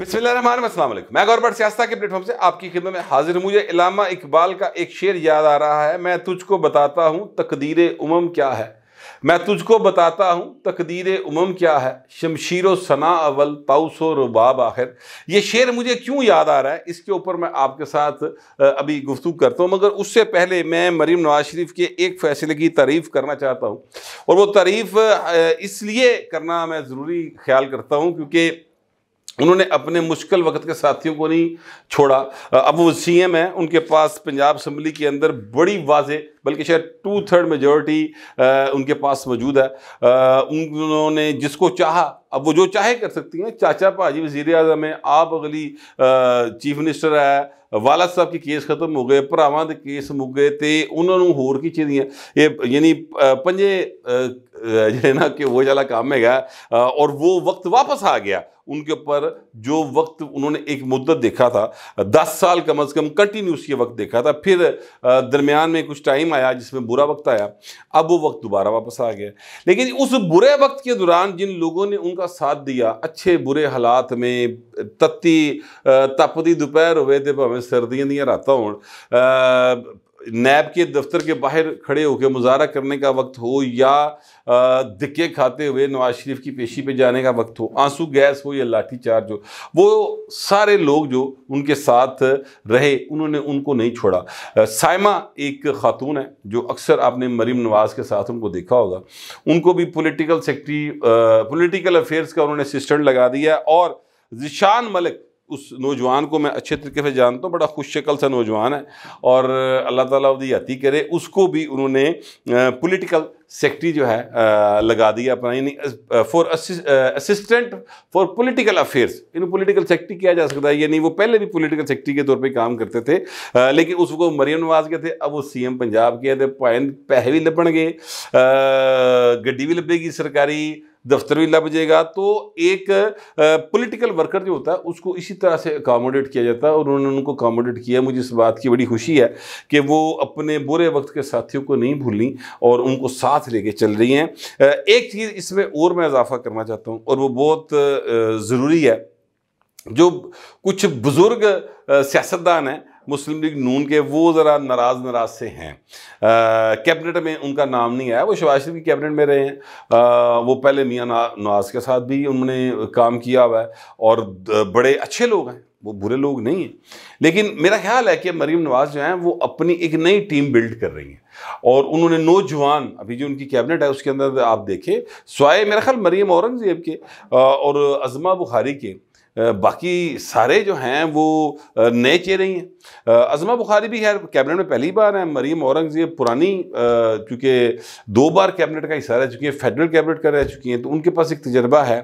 बिस्मिल मैं गौरबर सियास्ता के प्लेटफॉर्म से आपकी खिदमत में हाजिर हूँ मुझे इलामा इकबाल का एक शेर याद आ रहा है मैं तुझको बताता हूँ तकदीर उमम क्या है मैं तुझको बताता हूँ तकदीर उमम क्या है शमशीर सना अवल ताउसो रुबाब आखिर ये शेर मुझे क्यों याद आ रहा है इसके ऊपर मैं आपके साथ अभी गुफ्तु करता हूँ मगर उससे पहले मैं मरीम नवाज शरीफ के एक फैसले की तारीफ़ करना चाहता हूँ और वो तारीफ़ इसलिए करना मैं ज़रूरी ख्याल करता हूँ क्योंकि उन्होंने अपने मुश्किल वक्त के साथियों को नहीं छोड़ा अब वो सीएम हैं उनके पास पंजाब असम्बली के अंदर बड़ी वाजे बल्कि शायद टू थर्ड मेजोरिटी उनके पास मौजूद है उन्होंने जिसको चाहा अब वो जो चाहे कर सकती हैं चाचा भाजी वजीर अजम है आप अगली चीफ मिनिस्टर है वाला साहब के केस ख़त्म हो गए भरावान के केस मुक गए तो उन्होंने होर की चीज़ें ये यानी पंजे जो ना कि वो जला काम में गया और वो वक्त वापस आ गया उनके ऊपर जो वक्त उन्होंने एक मुद्दत देखा था दस साल कम अज़ कम कंटिन्यूस ये वक्त देखा था फिर दरमियान में कुछ टाइम आया जिसमें बुरा वक्त आया अब वो वक्त दोबारा वापस आ गया लेकिन उस बुरे वक्त के दौरान जिन लोगों ने उनका साथ दिया अच्छे बुरे हालात में तत्ती तपती दोपहर हुए थे भावें सर्दियाँ दियाँ रात हो नैब के दफ्तर के बाहर खड़े होकर मुजाहरा करने का वक्त हो या धिक्के खाते हुए नवाज शरीफ की पेशी पे जाने का वक्त हो आंसू गैस हो या लाठी चार्ज हो वो सारे लोग जो उनके साथ रहे उन्होंने उनको नहीं छोड़ा साइमा एक खातून है जो अक्सर आपने मरीम नवाज के साथ उनको देखा होगा उनको भी पोलिटिकल सेक्ट्री पोलिटिकल अफेयर्स का उन्होंने असिस्टेंट लगा दिया और जिशान मलिक उस नौजवान को मैं अच्छे तरीके से जानता हूँ बड़ा खुश शक्ल सा नौजवान है और अल्लाह ताला अति करे उसको भी उन्होंने पॉलिटिकल सेक्रेटरी जो है लगा दिया अपना यानी for assistant for political affairs इन्हें पॉलिटिकल सेक्रेटरी किया जा सकता है यानी वो पहले भी पॉलिटिकल सेक्रेटरी के तौर पे काम करते थे लेकिन उसको मरियम नवाज के थे अब वो सीएम पंजाब के थे तो पैसे भी लपण गए गड्डी भी लपेगी सरकारी दफ्तर भी लग जाएगा तो एक पॉलिटिकल वर्कर जो होता है उसको इसी तरह से अकामोडेट किया जाता है और उन्होंने उनको अकामोडेट किया मुझे इस बात की बड़ी खुशी है कि वो अपने बुरे वक्त के साथियों को नहीं भूलनी और उनको साथ लेके चल रही हैं एक चीज़ इसमें और मैं इजाफा करना चाहता हूँ और वो बहुत ज़रूरी है जो कुछ बुज़ुर्ग सियासतदान हैं मुस्लिम लीग नून के वो ज़रा नाराज़ नाराज़ से हैं कैबिनेट में उनका नाम नहीं आया वो शबाज शरीफ की कैबिनेट में रहे हैं आ, वो पहले मियाँ नवाज़ के साथ भी उन्होंने काम किया हुआ है और बड़े अच्छे लोग हैं वो बुरे लोग नहीं हैं लेकिन मेरा ख्याल है कि मरीम नवाज़ जो हैं वो अपनी एक नई टीम बिल्ड कर रही हैं और उन्होंने नौजवान अभी जो उनकी कैबिनेट है उसके अंदर आप देखें स्वाए मेरा ख्याल मरीम औरंगजेब के और अजमा बुखारी के बाकी सारे जो हैं वो नए चेहरे ही हैं अजमा बुखारी भी खैर कैबिनेट में पहली बार है मरीम औरंगजेब पुरानी चूँकि दो बार कैबिनेट का हिस्सा रह चुकी है फेडरल कैबिनेट का रह चुकी हैं तो उनके पास एक तजर्बा है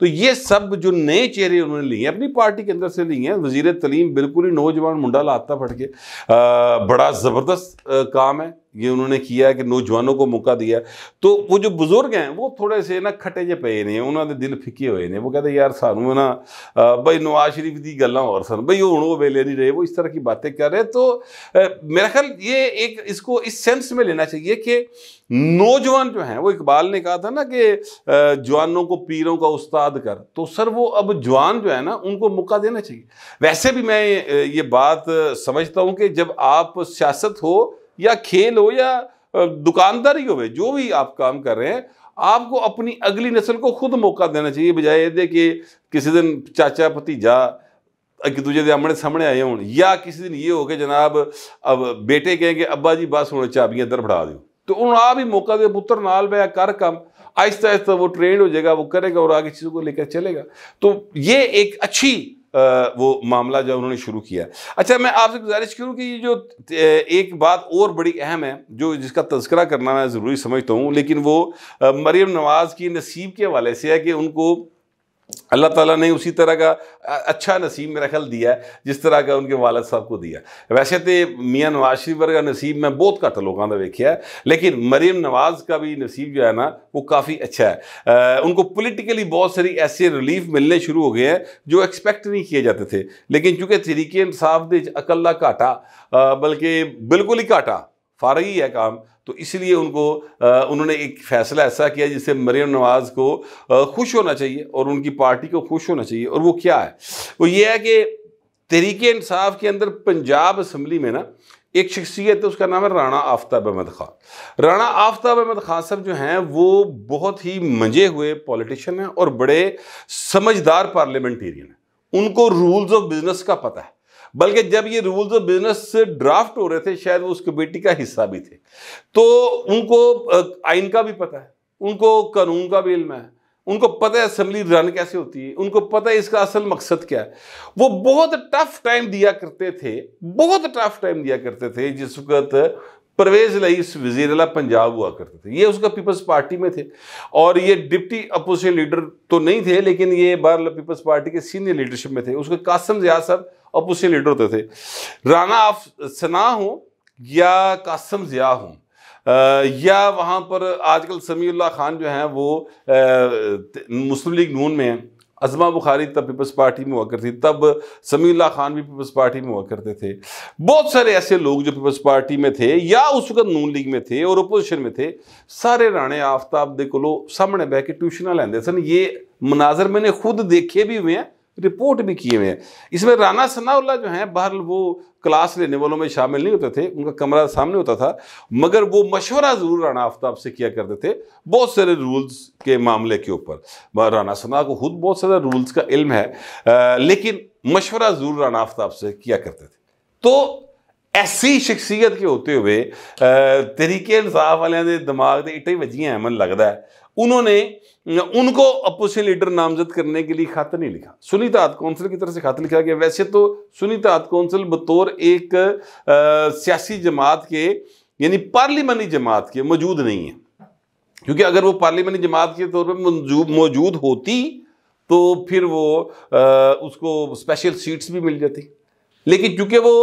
तो ये सब जो नए चेहरे उन्होंने लिए हैं अपनी पार्टी के अंदर से लिए हैं वजीर तलीम बिल्कुल ही नौजवान मुंडा लाता फटके बड़ा ज़बरदस्त काम है ये उन्होंने किया कि नौजवानों को मौका दिया तो वो जो बुजुर्ग हैं वो थोड़े से ना खटे जे पे ने उन्होंने दिल फिके हुए ने वो कहते यार सानू है ना भाई नवाज शरीफ की ਗੱਲਾਂ और सन भाई हूँ वो वेले नहीं रहे वो इस तरह की बातें कर रहे तो मेरा ख्याल ये एक इसको इस सेंस में लेना चाहिए कि नौजवान जो हैं वो इकबाल ने कहा था ना कि जवानों को पीरों का उस्ताद कर तो सर वो अब जवान जो है ना उनको मौका देना चाहिए वैसे भी मैं ये बात समझता हूँ कि जब आप सियासत हो या खेल हो या दुकानदारी हो जो भी आप काम कर रहे हैं आपको अपनी अगली नस्ल को खुद मौका देना चाहिए बजाय दे कि किसी दिन चाचा भतीजा एक दूजे के आमने सामने आए हों या किसी दिन ये हो कि जनाब अब बेटे कहेंगे अब्बा जी बस हूँ चाबियाँ इधर बढ़ा दो तो उन्होंने आप ही मौका दे पुत्र नाल बह कर काम आहिस्ता आहिस्ता वो ट्रेंड हो जाएगा वो करेगा और आगे चीज़ों को लेकर चलेगा तो ये एक अच्छी वो मामला जो उन्होंने शुरू किया अच्छा मैं आपसे गुजारिश करूँ कि ये जो एक बात और बड़ी अहम है जो जिसका तस्करा करना मैं ज़रूरी समझता हूँ लेकिन वो मरीम नवाज़ की नसीब के हवाले से है कि उनको अल्लाह ताला ने उसी तरह का अच्छा नसीब मेरा ख्याल दिया है जिस तरह का उनके वालद साहब को दिया वैसे तो मियाँ नवाज शरीफ वर्ग का नसीब मैं बहुत घट लोगों का देखा है लेकिन मरीम नवाज का भी नसीब जो है ना वो काफ़ी अच्छा है आ, उनको पोलिटिकली बहुत सारी ऐसे रिलीफ मिलने शुरू हो गए हैं जो एक्सपेक्ट नहीं किए जाते थे लेकिन चूँकि तरीके इंसाफ के अकल्ला घाटा बल्कि बिल्कुल ही घाटा फारगी है काम तो इसलिए उनको उन्होंने एक फैसला ऐसा किया जिससे मरियम नवाज़ को खुश होना चाहिए और उनकी पार्टी को खुश होना चाहिए और वो क्या है वो ये है कि तहरीक इंसाफ के अंदर पंजाब असम्बली में ना एक शख्सियत है उसका नाम है राणा आफ्ताब अहमद खान राणा आफ्ताब अहमद खान साहब जो हैं वो बहुत ही मजे हुए पॉलिटिशियन हैं और बड़े समझदार पार्लियामेंटेरियन हैं उनको रूल्स ऑफ बिजनेस का पता है बल्कि जब ये रूल्स ऑफ बिजनेस ड्राफ्ट हो रहे थे शायद वो उस कमेटी का हिस्सा भी थे तो उनको आइन का भी पता है उनको कानून का भी इल्म है उनको पता है असम्बली रन कैसे होती है उनको पता है इसका असल मकसद क्या है वो बहुत टफ टाइम दिया करते थे बहुत टफ टाइम दिया करते थे जिस वक्त परवेज लईस वजीर अला पंजाब हुआ करते थे ये उसका पीपल्स पार्टी में थे और ये डिप्टी अपोजिशन लीडर तो नहीं थे लेकिन ये बार पीपल्स पार्टी के सीनियर लीडरशिप में थे उसके कासम जिया साहब अपोजिशन लीडर होते थे राना आप सना हों या कासम ज़िया हों या वहाँ पर आजकल समीउल्ला खान जो हैं वो मुस्लिम लीग नून में हैं अजमा बुखारी तब पीपल्स पार्टी में हुआ करती तब समीउल्ला खान भी पीपल्स पार्टी में हुआ करते थे बहुत सारे ऐसे लोग जो पीपल्स पार्टी में थे या उस वक्त नून लीग में थे और अपोजिशन में थे सारे राणे आफ्ताब के को सामने बह के ट्यूशन लेंदे सन ये मनाजर मैंने खुद देखे भी हुए हैं रिपोर्ट भी किए हुए हैं इसमें राना सनाउल्ला जो हैं बाहर वो क्लास लेने वालों में शामिल नहीं होते थे उनका कमरा सामने होता था मगर वो मशवरा ज़रूर राना आफ्ताब से किया करते थे बहुत सारे रूल्स के मामले के ऊपर राना सना को खुद बहुत सारा रूल्स का इल्म है आ, लेकिन मशवरा ज़रूर राना आफ्ताब से किया करते थे तो ऐसी शख्सियत के होते हुए तरीके इंसाफ वाले दिमाग के इटे ਇੱਟੇ है ਐਮਨ ਲੱਗਦਾ ਉਹਨਾਂ उनको अपोजिशन लीडर नामजद करने के लिए खत नहीं लिखा सुनीता आद कौंसिल की तरफ से खत लिखा गया वैसे तो सुनीता आद कौंसिल बतौर एक सियासी जमात के यानी पार्लिमानी जमात के मौजूद नहीं है क्योंकि अगर वो पार्लिमानी जमात के तौर पर मौजूद होती तो फिर वो आ, उसको स्पेशल सीट्स भी मिल जाती लेकिन चूंकि वो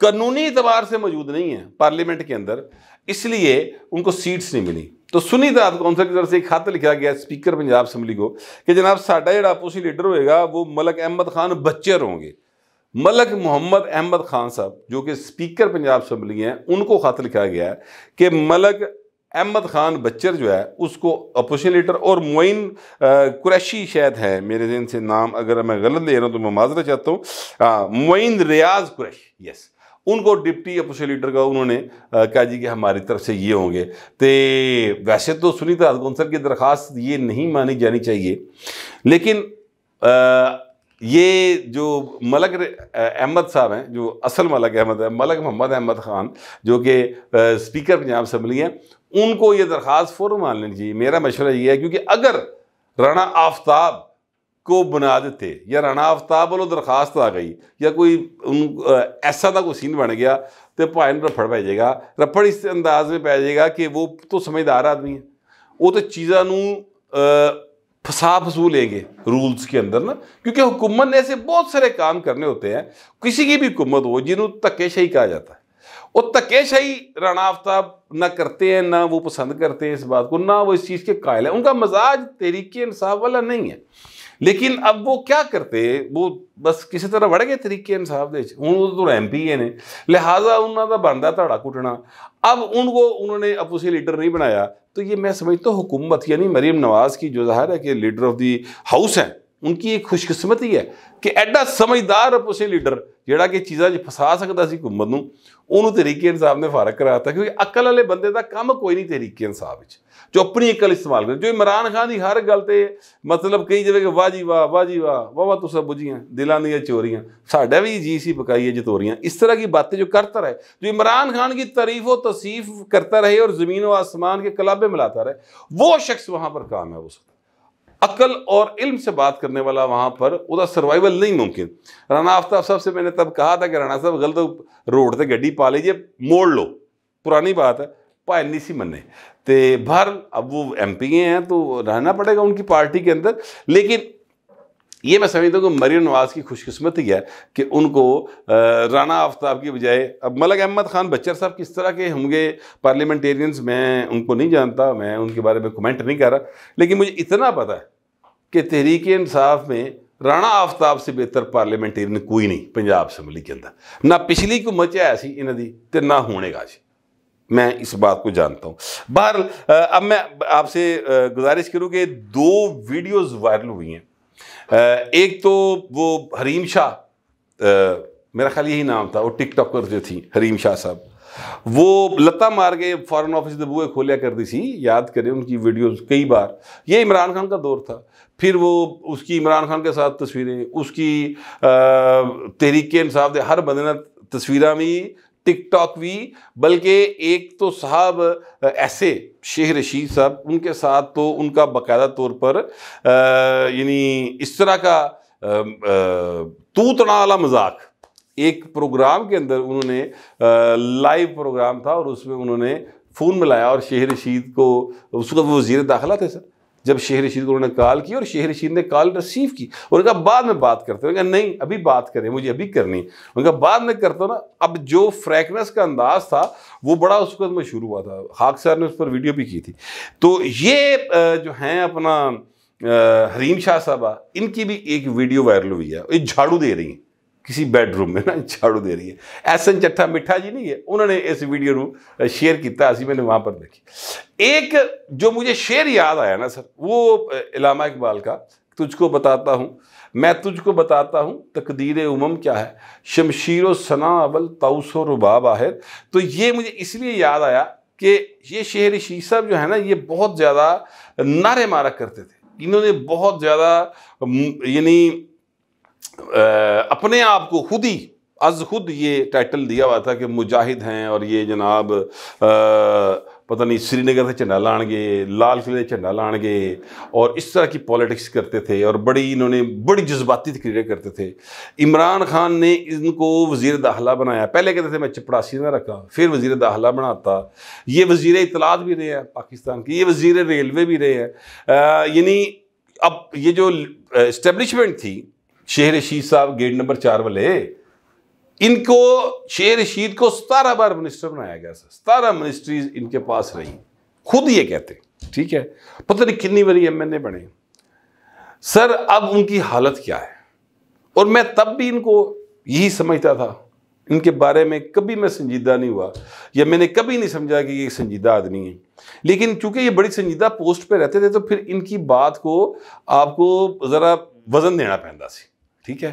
कानूनी एतबार से मौजूद नहीं है पार्लियामेंट के अंदर इसलिए उनको सीट्स नहीं मिली तो दात तो कौंसल की तरफ से एक खत लिखा गया स्पीकर पंजाब असम्बली को कि जनाब ਸਾਡਾ ਜਿਹੜਾ ਆਪੋਸੀ लीडर ਹੋਏਗਾ वो मलक अहमद खान बच्चर होंगे मलक मोहम्मद अहमद खान साहब जो कि स्पीकर पंजाब असम्बली हैं उनको खत लिखा गया है कि मलक अहमद खान बच्चर जो है उसको अपोजिशन लीडर और मोइन कुरैशी शायद है मेरे जिनसे से नाम अगर मैं गलत ले रहा हूँ तो मैं माजरा चाहता हूँ हाँ, मोइन रियाज कुरैश यस उनको डिप्टी अपोजिट लीडर का उन्होंने कहा जी कि हमारी तरफ से ये होंगे तो वैसे तो सुनीता सर की दरख्वास्त ये नहीं मानी जानी चाहिए लेकिन आ, ये जो मलक अहमद साहब हैं जो असल मलक अहमद है मलक मोहम्मद अहमद ख़ान जो कि स्पीकर पंजाब असम्बली हैं उनको ये दरख्वास्त फ़ौर मान लेनी चाहिए मेरा मशवरा ये है क्योंकि अगर राणा आफ्ताब को बना थे या राणा आफ्ताब वालों दरखास्त आ गई या कोई उन ऐसा का कोई सीन बन गया तो भाएं रफड़ पै जाएगा रफड़ इस अंदाज में पै जाएगा कि वो तो समझदार आदमी है वो तो चीज़ों फसा फसू लेंगे रूल्स के अंदर ना क्योंकि हुकूमत ने ऐसे बहुत सारे काम करने होते हैं किसी की भी हुकूमत हो जिन्हों धक्केशाही कहा जाता है वो धक्केशाही राणा आफ्ताब ना करते हैं ना वो पसंद करते हैं इस बात को ना वो इस चीज़ के कायल है उनका मजाज तहरीक इंसाफ वाला नहीं है लेकिन अब वो क्या करते वो बस किसी तरह बढ़ गए तरीके इंसाफ ਦੇ हूँ ਹੁਣ ਉਹ ਤੋਂ ਐਮਪੀ ਨੇ ਲਿਹਾਜ਼ਾ ਉਹਨਾਂ ਦਾ ਬਣਦਾ ਧੜਾ अब उनको उन्होंने अपोसी लीडर नहीं बनाया तो ये मैं समझता हूँ हुकूमत यानी मरीम नवाज़ की जो ज़ाहिर है कि लीडर ऑफ दी हाउस है उनकी एक खुशकस्मती है कि एडा समझदार उसे लीडर ਜਿਹੜਾ ਕਿ ਚੀਜ਼ਾਂ 'ਚ ਫਸਾ ਸਕਦਾ ਸੀ ਹਕੂਮਤ ਨੂੰ ਉਹਨੂੰ ਤਰੀਕੇ ਇਨਸਾਫ ਨੇ ਫਾਰਕ ਕਰਾਤਾ ਕਿਉਂਕਿ ਅਕਲ ਵਾਲੇ ਬੰਦੇ ਦਾ ਕੰਮ ਕੋਈ ਨਹੀਂ ਤਰੀਕੇ ਇਨਸਾਫ ਵਿੱਚ ਜੋ ਆਪਣੀ ਅਕਲ ਇਸਤੇਮਾਲ ਕਰ ਜੋ ਇਮਰਾਨ ਖਾਨ ਦੀ ਹਰ ਗੱਲ ਤੇ ਮਤਲਬ ਕਹੀ ਜਾਵੇ ਕਿ ਵਾਹ ਜੀ ਵਾਹ ਵਾਹ ਜੀ ਵਾਹ ਵਾਹ ਵਾਹ ਤੁਸੀਂ ਬੁਝੀਆਂ ਦਿਲਾਂ ਦੀਆਂ ਚੋਰੀਆਂ ਸਾਡਾ ਵੀ ਜੀ ਸੀ ਪਕਾਈਏ ਜਤੋਰੀਆਂ ਇਸ ਤਰ੍ਹਾਂ की बातें जो करता रहे जो इमरान खान की तारीफ व तसीफ करता रहे और ज़मीन व आसमान के कलाबे मिलाता रहे वो शख्स वहाँ पर काम है वो सकता अकल और इल्म से बात करने वाला वहाँ पर उधर सर्वाइवल नहीं मुमकिन राना आफ्ताब साहब से मैंने तब कहा था कि राना साहब गलत रोड से गड्डी पा लीजिए मोड़ लो पुरानी बात है पाए नहीं सी मने तो बहर अब वो एम हैं तो रहना पड़ेगा उनकी पार्टी के अंदर लेकिन ये मैं समझता हूँ कि मरियन नवाज की ही है कि उनको राना आफ्ताब की बजाय अब मलक अहमद ख़ान बच्चर साहब किस तरह के होंगे पार्लियामेंटेरियंस मैं उनको नहीं जानता मैं उनके बारे में कमेंट नहीं कर रहा लेकिन मुझे इतना पता है कि तहरीक इंसाफ में राणा आफ्ताब से बेहतर पार्लियामेंटेरियन कोई नहीं पंजाब असम्बली के अंदर ना पिछली हुकूमत आया ऐसी इन्हों की तो ना होने का जी मैं इस बात को जानता हूँ बहर अब मैं आपसे गुजारिश करूँ कि दो वीडियोज़ वायरल हुई हैं एक तो वो हरीम शाह मेरा ख्याल यही नाम था वो टिकटॉकर जो थी हरीम शाह साहब वो लता मार के फॉरेन ऑफिस दबुए खोलिया कर दी थी याद करें उनकी वीडियोस कई बार ये इमरान खान का दौर था फिर वो उसकी इमरान खान के साथ तस्वीरें उसकी तहरीक इंसाफ दे हर बंदे तस्वीर में टिकटॉक भी बल्कि एक तो साहब ऐसे शेख रशीद साहब उनके साथ तो उनका बाकायदा तौर पर यानी इस तरह का तू वाला मजाक एक प्रोग्राम के अंदर उन्होंने लाइव प्रोग्राम था और उसमें उन्होंने फ़ोन मिलाया और शेख रशीद को उसका वो वजीर दाखिला थे सर जब शेर रशीद को उन्होंने कॉल की और शेर रशीद ने कॉल रिसीव की उन्होंने कहा बाद में बात करते हैं कहा नहीं अभी बात करें मुझे अभी करनी उन्होंने कहा बाद में करता ना अब जो फ्रैकनेस का अंदाज था वो बड़ा उस वक्त में शुरू हुआ था हाक सर ने उस पर वीडियो भी की थी तो ये जो हैं अपना हरीम शाह साहबा इनकी भी एक वीडियो वायरल हुई है ये झाड़ू दे रही हैं किसी बेडरूम में ना झाड़ू दे रही है ਐਸਨ चट्ठा मिठा जी नहीं है उन्होंने इस वीडियो को शेयर किया अभी मैंने वहाँ पर देखी एक जो मुझे शेर याद आया ना सर वो इलामा इकबाल का तुझको बताता हूँ मैं तुझको बताता हूँ तकदीर उमम क्या है शमशीर सना अवल ताउस रुबा बाहर तो ये मुझे इसलिए याद आया कि ये शेर शीश साहब जो है ना ये बहुत ज़्यादा नारे मारा करते थे इन्होंने बहुत ज़्यादा यानी अपने आप को खुद ही अज खुद ये टाइटल दिया हुआ था कि मुजाहिद हैं और ये जनाब आ, पता नहीं श्रीनगर से झंडा गए लाल किले झंडा गए और इस तरह की पॉलिटिक्स करते थे और बड़ी इन्होंने बड़ी जज्बाती तकरीरें करते थे इमरान खान ने इनको वजीर दाखिला बनाया पहले कहते थे मैं चपड़ासी ना रखा फिर वजीर दाखिला बनाता ये वजीर इतलात भी रहे हैं पाकिस्तान के ये वजीर रेलवे भी रहे हैं यानी अब ये जो इस्टेबलिशमेंट थी शेर रशीद साहब गेट नंबर चार वाले इनको शेर रशीद को सतारह बार मिनिस्टर बनाया गया सर सतारह मिनिस्ट्रीज इनके पास रही खुद ये कहते ठीक है पता नहीं कितनी बारी एम एन ए बने सर अब उनकी हालत क्या है और मैं तब भी इनको यही समझता था इनके बारे में कभी मैं संजीदा नहीं हुआ या मैंने कभी नहीं समझा कि ये संजीदा आदमी है लेकिन चूंकि ये बड़ी संजीदा पोस्ट पे रहते थे तो फिर इनकी बात को आपको ज़रा वज़न देना पैदा सी ठीक है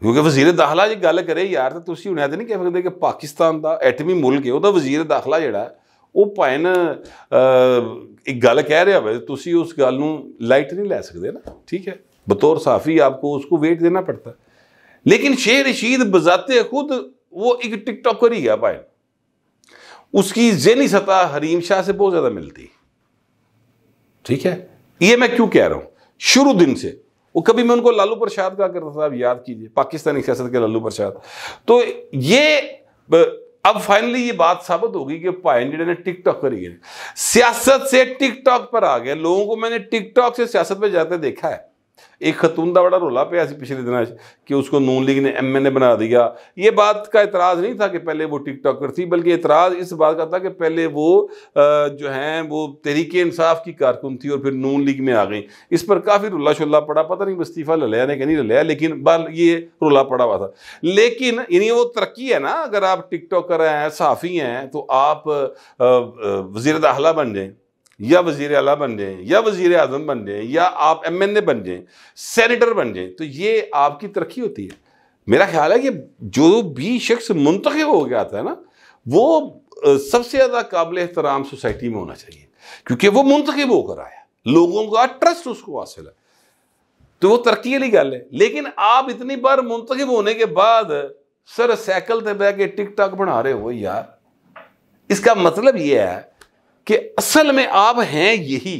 क्योंकि वजीर दाखला जी गल करे यार तो तुम उन्हें नहीं कह सकते कि पाकिस्तान का एटमी मुल्क है वह वजीर दाखला जरा वह एक गल कह रहा वे तो उस गलू लाइट नहीं लै सकते ना ठीक है बतौर साफी आपको उसको वेट देना पड़ता लेकिन शेर रशीद बजाते खुद वो एक टिकटॉकर ही गया पाए उसकी जहनी सतह हरीम शाह से बहुत ज़्यादा मिलती ठीक है ये मैं क्यों कह रहा हूँ शुरू दिन से वो कभी मैं उनको लालू प्रसाद का करता था याद कीजिए पाकिस्तानी सियासत के लालू प्रसाद तो ये अब फाइनली ये बात साबित होगी कि जी ने टिकटॉक पर ही सियासत से टिकटॉक पर आ गए लोगों को मैंने टिकटॉक से सियासत पर जाते देखा है एक खतून का बड़ा रोला पाया पिछले दिनों कि उसको नून लीग ने एम एन ए बना दिया ये बात का एतराज़ नहीं था कि पहले वो टिकटॉकर थी बल्कि एतराज़ इस बात का था कि पहले वो जो हैं वो तहरीक इंसाफ की कारकुन थी और फिर नून लीग में आ गई इस पर काफ़ी रुला शुल्ला पड़ा पता नहीं इस्तीफ़ा लिया ने कि नहीं लिया लेकिन बल ये रोला पड़ा हुआ था लेकिन यानी वो तरक्की है ना अगर आप टिकटॉकर हैं सहाफ़ी हैं तो आप वजीर दाखिला बन जाएँ या वजीर अला बन जाएं या वजीर अजम बन जाएं या आप एम एन ए बन जाएं सैनिटर बन जाएं तो ये आपकी तरक्की होती है मेरा ख्याल है कि जो भी शख्स मुंतखब हो गया था ना वो सबसे ज़्यादा काबिल एहतराम सोसाइटी में होना चाहिए क्योंकि वो मुंतखब होकर आया लोगों का ट्रस्ट उसको हासिल है तो वो तरक्की वाली गल है लेकिन आप इतनी बार मुंतखब होने के बाद सर साइकिल पर बह के टिक टाक बना रहे हो यार इसका मतलब ये है कि असल में आप हैं यही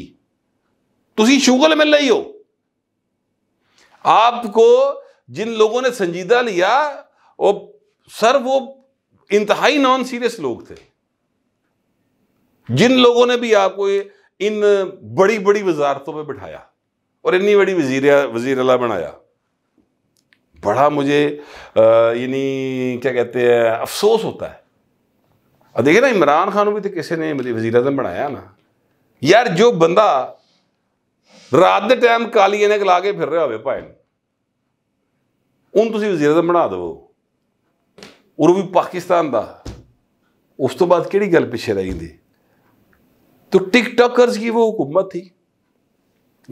ਤੁਸੀਂ शुगल में नहीं हो आपको जिन लोगों ने संजीदा लिया वो सर वो इंतहाई नॉन सीरियस लोग थे जिन लोगों ने भी आपको इन बड़ी बड़ी वजारतों पे बिठाया और इतनी बड़ी वजीर वजीर अला बनाया बड़ा मुझे यानी क्या कहते हैं अफसोस होता है ਆ ਦੇਖੇ ਨਾ ਇਮਰਾਨ ਖਾਨ ਨੂੰ ਵੀ ਤੇ ਕਿਸੇ ਨੇ ਵਜ਼ੀਰ ਆਜ਼ਮ ਬਣਾਇਆ ਨਾ ਯਾਰ ਜੋ ਬੰਦਾ ਰਾਤ ਦੇ ਟਾਈਮ ਕਾਲੀ ਇਹਨੇ ਲਾ ਕੇ ਫਿਰ ਰਿਹਾ ਹੋਵੇ ਭਾਈ ਉਹਨੂੰ ਤੁਸੀਂ ਵਜ਼ੀਰ ਆਜ਼ਮ ਬਣਾ ਦਿਓ ਉਹ ਵੀ ਪਾਕਿਸਤਾਨ ਦਾ ਉਸ ਤੋਂ ਬਾਅਦ ਕਿਹੜੀ ਗੱਲ ਪਿੱਛੇ ਰਹੀ ਗਈ तो टिकटॉकर्स ਕੀ ਉਹ ਹਕੂਮਤ थी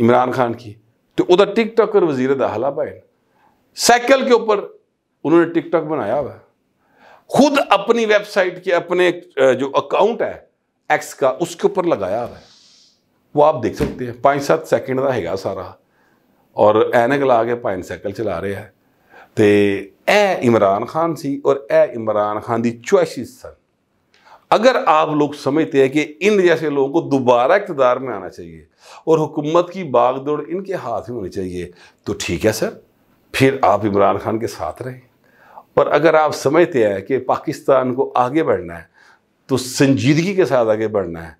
इमरान खान ਕੀ ਤੇ ਉਹਦਾ टिकटॉकर वजीर ਦਾ ਹਲਾ ਭਾਈ ਸਾਈਕਲ ऊपर ਉੱਪਰ ਉਹਨੇ ਟਿਕਟੋਕ ਬਣਾਇਆ है खुद अपनी वेबसाइट के अपने जो अकाउंट है एक्स का उसके ऊपर लगाया हुआ है वो आप देख सकते हैं पाँच सात सैकेंड का है सारा और एनक ला के पाँच सैकल चला रहे हैं तो ਇਹ इमरान खान सी और ਇਹ इमरान खान की चॉइसिस ਸਨ अगर आप लोग समझते हैं कि इन जैसे लोगों को दोबारा इकतदार में आना चाहिए और हुकूमत की बागदौड़ इनके हाथ में होनी चाहिए तो ठीक है सर फिर आप इमरान खान के साथ रहें पर अगर आप समझते हैं कि पाकिस्तान को आगे बढ़ना है तो संजीदगी के साथ आगे बढ़ना है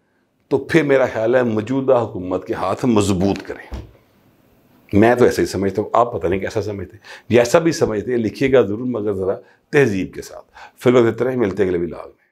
तो फिर मेरा ख्याल है मौजूदा हुकूमत के हाथ मजबूत करें मैं तो ऐसा ही समझता हूँ आप पता नहीं कैसा समझते जैसा भी समझते लिखिएगा ज़रूर मगर ज़रा तहजीब के साथ फिर इतना ही मिलते अगले भी लाभ में